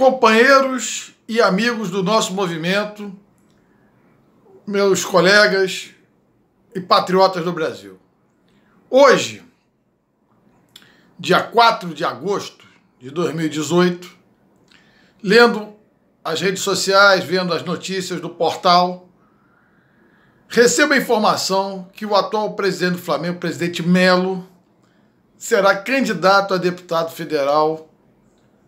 companheiros e amigos do nosso movimento, meus colegas e patriotas do Brasil. Hoje, dia 4 de agosto de 2018, lendo as redes sociais, vendo as notícias do portal, recebo a informação que o atual presidente do Flamengo, presidente Melo, será candidato a deputado federal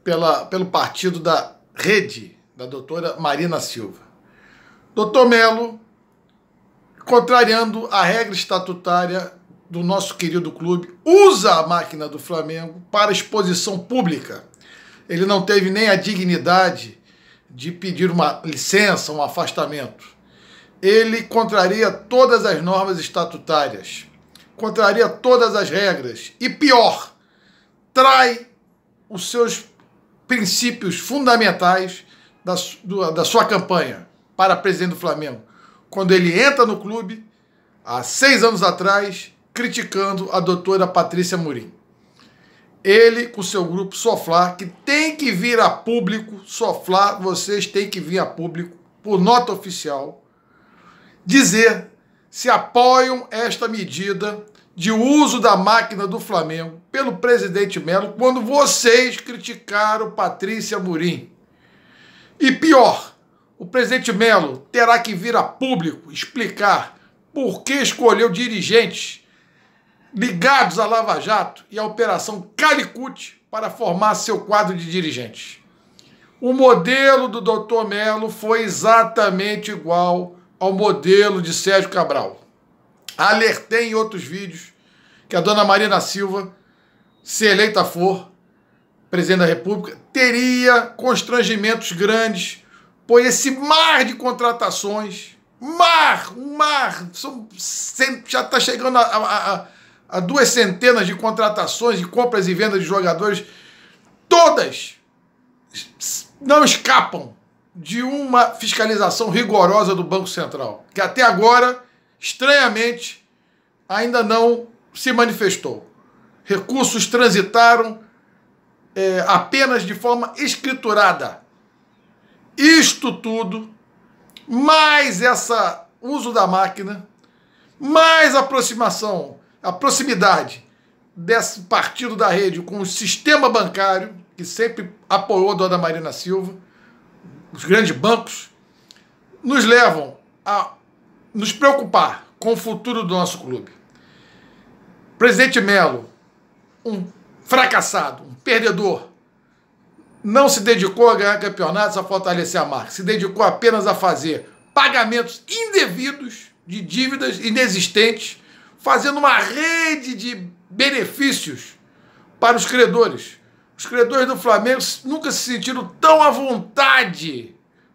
pela, pelo partido da Rede, da doutora Marina Silva. Doutor Melo, contrariando a regra estatutária do nosso querido clube, usa a máquina do Flamengo para exposição pública. Ele não teve nem a dignidade de pedir uma licença, um afastamento. Ele contraria todas as normas estatutárias, contraria todas as regras e pior, trai os seus princípios fundamentais da, do, da sua campanha para presidente do Flamengo. Quando ele entra no clube, há seis anos atrás, criticando a doutora Patrícia Murim. Ele, com seu grupo Soflar, que tem que vir a público, Soflar, vocês têm que vir a público, por nota oficial, dizer se apoiam esta medida de uso da máquina do Flamengo pelo presidente Melo quando vocês criticaram Patrícia Murim. E pior, o presidente Melo terá que vir a público explicar por que escolheu dirigentes ligados à Lava Jato e à Operação Calicut para formar seu quadro de dirigentes. O modelo do Dr. Melo foi exatamente igual ao modelo de Sérgio Cabral. Alertei em outros vídeos que a dona Marina Silva, se eleita for presidente da República, teria constrangimentos grandes, pois esse mar de contratações, mar, um mar, são, já está chegando a, a, a, a duas centenas de contratações, de compras e vendas de jogadores, todas não escapam de uma fiscalização rigorosa do Banco Central, que até agora estranhamente, ainda não se manifestou. Recursos transitaram é, apenas de forma escriturada. Isto tudo, mais essa uso da máquina, mais aproximação, a proximidade desse partido da rede com o sistema bancário, que sempre apoiou a dona Marina Silva, os grandes bancos, nos levam a nos preocupar com o futuro do nosso clube. Presidente Melo, um fracassado, um perdedor, não se dedicou a ganhar campeonatos, a fortalecer a marca, se dedicou apenas a fazer pagamentos indevidos de dívidas inexistentes, fazendo uma rede de benefícios para os credores. Os credores do Flamengo nunca se sentiram tão à vontade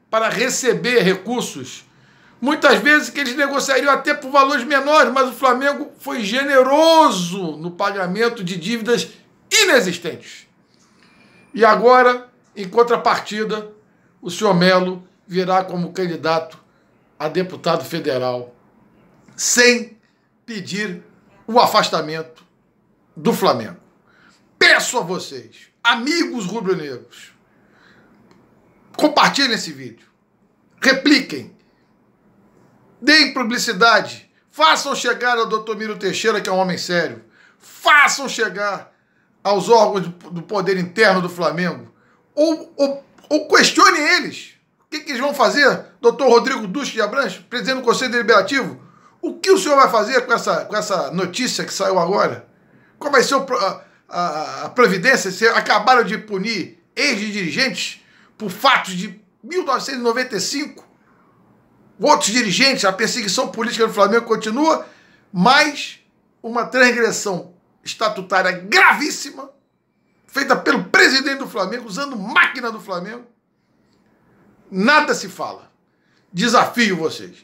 para receber recursos Muitas vezes que eles negociariam até por valores menores, mas o Flamengo foi generoso no pagamento de dívidas inexistentes. E agora, em contrapartida, o senhor Melo virá como candidato a deputado federal, sem pedir o afastamento do Flamengo. Peço a vocês, amigos rubro-negros, compartilhem esse vídeo, repliquem Deem publicidade. Façam chegar ao doutor Miro Teixeira, que é um homem sério. Façam chegar aos órgãos do poder interno do Flamengo. Ou, ou, ou questione eles. O que, que, eles vão fazer, doutor Rodrigo Duque de Abrantes, presidente do Conselho Deliberativo? O que o senhor vai fazer com essa, com essa notícia que saiu agora? Qual vai ser o, a, a, a, providência? Se acabaram de punir ex-dirigentes por fatos de 1995? outros dirigentes, a perseguição política do Flamengo continua, mas uma transgressão estatutária gravíssima, feita pelo presidente do Flamengo, usando máquina do Flamengo. Nada se fala. Desafio vocês.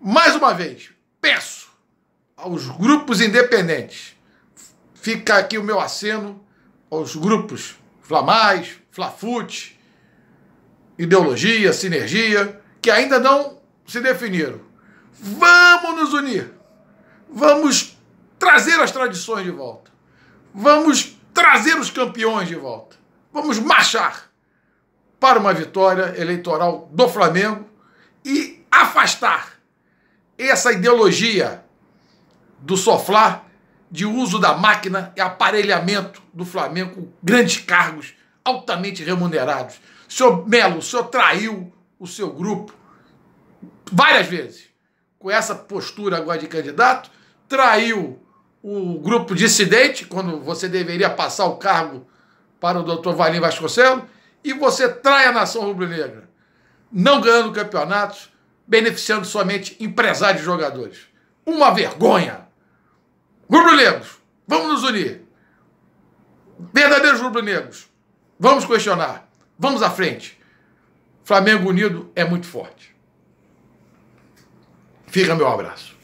Mais uma vez, peço aos grupos independentes, fica aqui o meu aceno aos grupos Flamais, Flafute, Ideologia, Sinergia, que ainda não se definiram. Vamos nos unir. Vamos trazer as tradições de volta. Vamos trazer os campeões de volta. Vamos marchar para uma vitória eleitoral do Flamengo e afastar essa ideologia do soflá de uso da máquina e aparelhamento do Flamengo com grandes cargos altamente remunerados. senhor Melo, o senhor traiu o seu grupo várias vezes, com essa postura agora de candidato, traiu o grupo dissidente, quando você deveria passar o cargo para o doutor Valim Vasconcelos, e você trai a nação rubro-negra, não ganhando campeonatos, beneficiando somente empresários e jogadores. Uma vergonha! Rubro-negros, vamos nos unir. Verdadeiros rubro-negros, vamos questionar, vamos à frente. Flamengo unido é muito forte. Fica meu abraço.